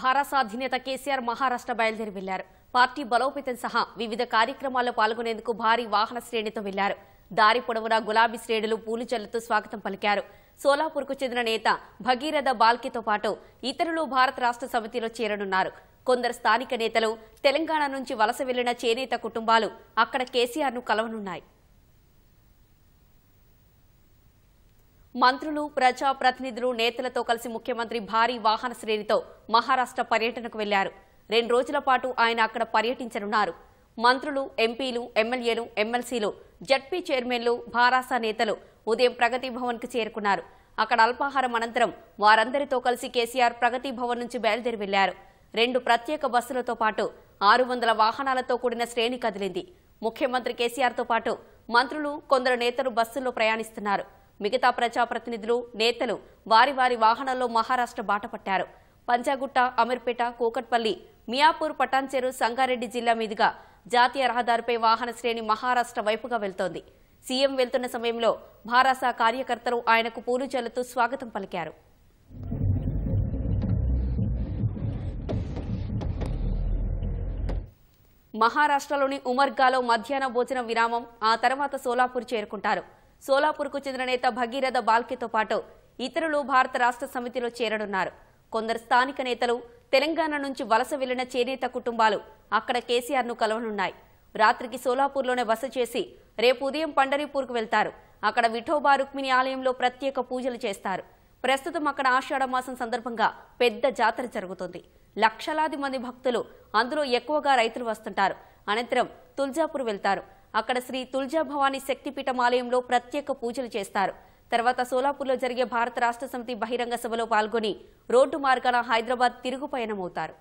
భారసాధినేత కేసీఆర్ మహారాష్ట్ర బయలుదేరి వెళ్లారు పార్టీ బలోపేతం సహా వివిధ కార్యక్రమాల్లో పాల్గొనేందుకు భారీ వాహన శ్రేణితో వెళ్లారు దారి పొడవునా గులాబీ శ్రేణులు పూలు చల్లుతూ స్వాగతం పలికారు సోలాపూర్కు చెందిన నేత భగీరథ బాల్కితో పాటు ఇతరులు భారత రాష్ట్ర సమితిలో చేరనున్నారు కొందరు స్థానిక నేతలు తెలంగాణ నుంచి వలస వెళ్లిన చేనేత కుటుంబాలు అక్కడ కేసీఆర్ను కలవనున్నాయి మంత్రులు ప్రజా ప్రతినిధులు నేతలతో కలిసి ముఖ్యమంత్రి భారీ వాహన శ్రేణితో మహారాష్ట్ర పర్యటనకు వెళ్లారు రెండు రోజుల పాటు ఆయన అక్కడ పర్యటించనున్నారు మంత్రులు ఎంపీలు ఎమ్మెల్యేలు ఎమ్మెల్సీలు జడ్పీ చైర్మన్లు భారాస నేతలు ఉదయం ప్రగతి కు చేరుకున్నారు అక్కడ అల్పాహారం అనంతరం వారందరితో కలిసి కేసీఆర్ ప్రగతి భవన్ నుంచి బయలుదేరి వెళ్లారు రెండు ప్రత్యేక బస్సులతో పాటు ఆరు వందల వాహనాలతో కూడిన శ్రేణి కదిలింది ముఖ్యమంత్రి కేసీఆర్తో పాటు మంత్రులు కొందరు నేతలు బస్సుల్లో ప్రయాణిస్తున్నారు మిగతా ప్రజాప్రతినిధులు నేతలు వారి వారి వాహనాల్లో మహారాష్ట్ర బాటపట్టారు పంజాగుట్ట అమీర్పేట కూకట్పల్లి మియాపూర్ పటాన్చెరు సంగారెడ్డి జిల్లా మీదుగా జాతీయ రహదారిపై వాహన శ్రేణి మహారాష్ట్ర వైపుగా వెళ్తోంది సీఎం వెళ్తున్న సమయంలో భారాసా కార్యకర్తలు ఆయనకు పూలు చల్లుతూ స్వాగతం పలికారు మహారాష్ట్రలోని ఉమర్గాలో మధ్యాహ్న భోజన విరామం ఆ తర్వాత సోలాపూర్ చేరుకుంటారు సోలాపూర్కు చెందిన నేత భగీరథ బాల్కేతో పాటు ఇతరులు భారత రాష్ట్ర సమితిలో చేరనున్నారు కొందరు స్థానిక నేతలు తెలంగాణ నుంచి వలస వెళ్లిన చేనేత కుటుంబాలు అక్కడ కేసీఆర్ను కలవనున్నాయి రాత్రికి సోలాపూర్లోనే బస చేసి రేపు ఉదయం పండరీపూర్కు వెళ్తారు అక్కడ విఠోబా రుక్మిణి ఆలయంలో ప్రత్యేక పూజలు చేస్తారు ప్రస్తుతం అక్కడ ఆషాఢ మాసం సందర్భంగా పెద్ద జాతర జరుగుతుంది లక్షలాది మంది భక్తులు అందులో ఎక్కువగా రైతులు వస్తుంటారు అనంతరం తుల్జాపూర్ వెళ్తారు అక్కడ శ్రీ తుల్జాభవాని శక్తిపీఠం ఆలయంలో ప్రత్యేక పూజలు చేస్తారు తర్వాత సోలాపూర్లో జరిగే భారత రాష్ట్ర సమితి బహిరంగ సభలో పాల్గొని రోడ్డు మార్గాన హైదరాబాద్ తిరుగు పయనమవుతారు